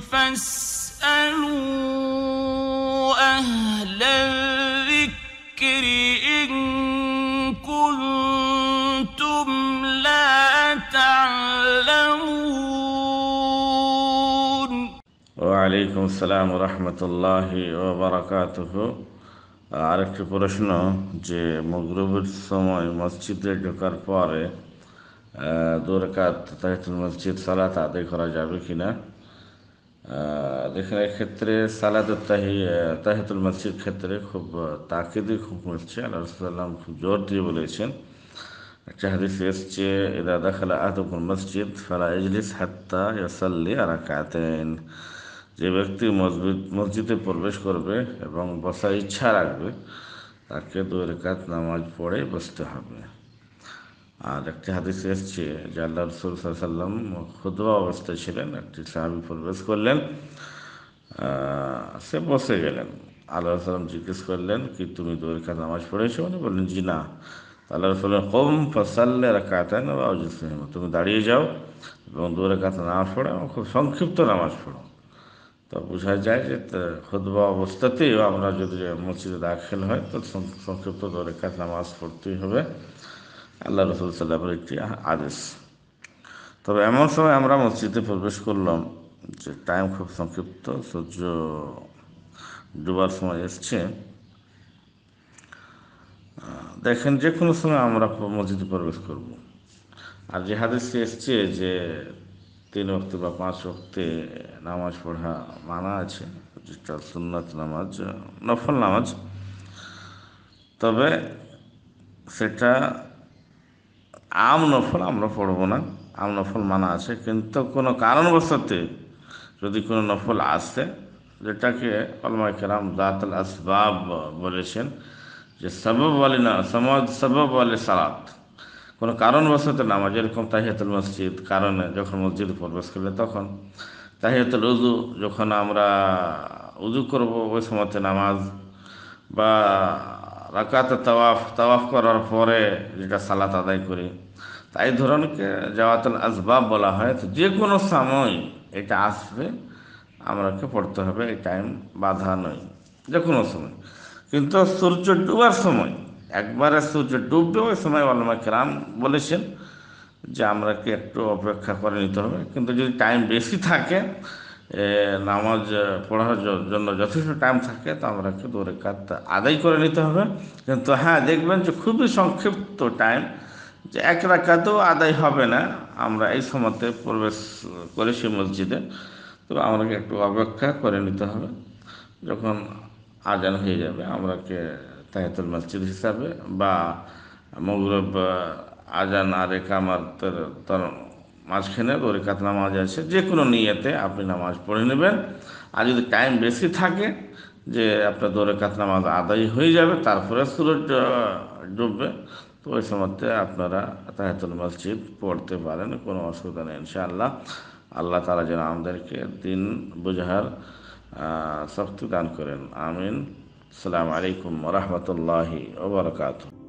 فاسألوا أهل الذكر إن كنتم لا تعلمون وعليكم السلام ورحمة الله وبركاته আরেকটি প্রশ্ন যে মগরবের সময় মসজিদে ঢোকার পরে দোরকাত তাহিতুল মসজিদ সালাত আদায় করা যাবে কিনা যেখানে ক্ষেত্রে সালাদ তাহি তাহিতুল মসজিদ ক্ষেত্রে খুব তাকিদই খুব হচ্ছে আল্লাহ সাল্লাম খুব জোর দিয়ে বলেছেন একটা হাদিস এসছে এরা দেখালা আতকুল মসজিদ ফালা ইজলিস হাত্তা ইয়াসাল্লি আরা কাতেন যে ব্যক্তি মসজিদ মসজিদে প্রবেশ করবে এবং বসার ইচ্ছা রাখবে তাকে দুই রেখাত নামাজ পড়ে বসতে হবে আর একটি হাদিস এসছে যে আল্লাহ রসুল সাল্লাম খুদবা অবস্থায় ছিলেন একটি সাহাবি প্রবেশ করলেন সে বসে গেলেন আল্লাহ সাল্লাম জিজ্ঞেস করলেন কি তুমি দৈর্ঘা নামাজ পড়েছো উনি বললেন জি না আল্লাহ রসুল কম ফসাল্লে কাতেন বা তুমি দাঁড়িয়ে যাও এবং দূরে কাছে নামাজ পড়ো এবং খুব সংক্ষিপ্ত নামাজ পড়ো তো বোঝা যায় যে খুদবা অবস্থাতেই আমরা যদি মসজিদে দাখিল হয় তো সংক্ষিপ্ত দূরে কাছে নামাজ পড়তেই হবে আল্লাহ রসুল সাল্লামের একটি আদেশ তবে এমন সময় আমরা মসজিদে প্রবেশ করলাম যে টাইম খুব সংক্ষিপ্ত সূর্য ডুবার সময় এসছে দেখেন যে কোনো সময় আমরা মসজিদে প্রবেশ করব। আর যে হাদিসটি এসছে যে তিন অক্টে বা পাঁচ অক্টে নামাজ পড়া মানা আছে যেটা সুন্নাত নামাজ নফল নামাজ তবে সেটা আম নফল আমরা পড়বো না আম নফল মানা আছে কিন্তু কোনো কারণবশতে যদি কোনো নফল আসে যেটাকে অলমায় কেরাম জাতুল আসবাব বলেছেন যে সবব আলি না সমাজ সবব আলি সালাত কোনো কারণবশত নামাজ যেরকম তাহিয়াতুল মসজিদ কারণে যখন মসজিদ প্রবেশ করলে তখন তাহিয়াতুল উজু যখন আমরা উজু করব ওই সময়তে নামাজ বা রাকাতে তাওয়াফ তাওয়াফ করার পরে যেটা সালাত আদায় করি তাই ধরনকে জাওয়াতুল আসবাব বলা হয় তো যে কোনো সময় এটা আসবে আমাকে পড়তে হবে এই টাইম বাধা নয় যে কোনো সময় কিন্তু সূর্য ডুবার সময় একবারে সূর্য ডুববে ওই সময় আলমা কেরাম বলেছেন যে আমরাকে একটু অপেক্ষা করে নিতে হবে কিন্তু যদি টাইম বেশি থাকে নামাজ পড়ার জন্য যথেষ্ট টাইম থাকে তো আমরা একটু দৌড়ে কাজ আদায় করে নিতে হবে কিন্তু হ্যাঁ দেখবেন যে খুবই সংক্ষিপ্ত টাইম যে এক রাখাতেও আদায় হবে না আমরা এই সময়তে প্রবেশ করেছি মসজিদে তো আমাকে একটু অপেক্ষা করে নিতে হবে যখন আজান হয়ে যাবে আমরাকে তাহেতুল মসজিদ হিসাবে বা মগরব আজান আর একামার মাঝখানে দরিকাত নামাজ আছে যে কোনো নিয়েতে আপনি নামাজ পড়ে নেবেন আর যদি টাইম বেশি থাকে যে আপনার দরিকাত নামাজ আদায় হয়ে যাবে তারপরে সুরজ ডুববে তো ওই সময়তে আপনারা তাহেতুল মসজিদ পড়তে পারেন কোনো অসুবিধা নেই ইনশাআল্লাহ আল্লাহ তারা যেন আমাদেরকে দিন বুঝার শক্তি দান করেন আমিন সালামু আলাইকুম রহমতুল্লাহি ওবরকাত